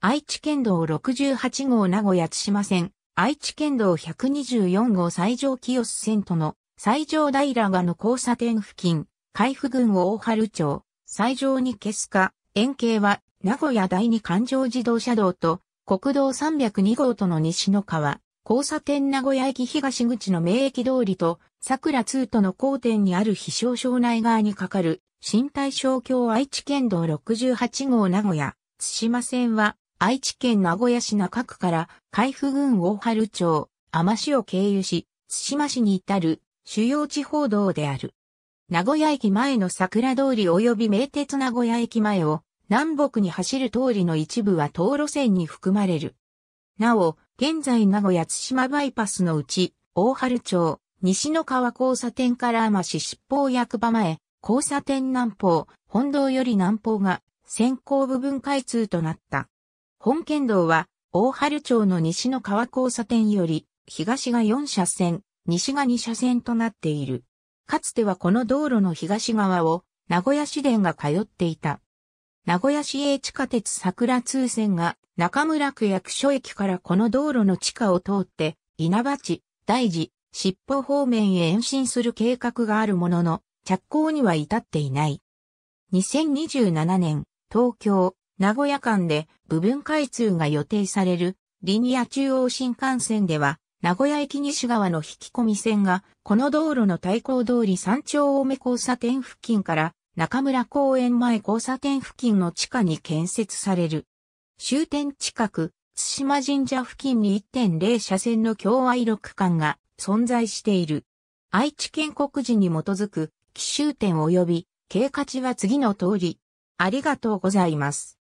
愛知県道68号名古屋津島線、愛知県道124号西条清線との西条平賀の交差点付近、海部郡大春町、西条に消すか、円形は名古屋第二環状自動車道と国道302号との西の川、交差点名古屋駅東口の名駅通りと桜通との交点にある飛翔省内側にかかる新大正橋愛知県道68号名古屋、津島線は愛知県名古屋市中区から海部郡大春町、天市を経由し、津島市に至る主要地方道である。名古屋駅前の桜通り及び名鉄名古屋駅前を南北に走る通りの一部は道路線に含まれる。なお、現在名古屋津島バイパスのうち、大春町、西の川交差点から天市尻方役場前、交差点南方、本堂より南方が先行部分開通となった。本県道は、大春町の西の川交差点より、東が4車線、西が2車線となっている。かつてはこの道路の東側を、名古屋市電が通っていた。名古屋市営地下鉄桜通線が中村区役所駅からこの道路の地下を通って稲葉地、大寺、尻尾方面へ延伸する計画があるものの着工には至っていない。2027年、東京、名古屋間で部分開通が予定されるリニア中央新幹線では、名古屋駅西側の引き込み線が、この道路の対向通り山頂大目交差点付近から中村公園前交差点付近の地下に建設される。終点近く、津島神社付近に1.0車線の共愛6間が存在している。愛知県国寺に基づく、奇襲点及び、経過値は次の通り。ありがとうございます。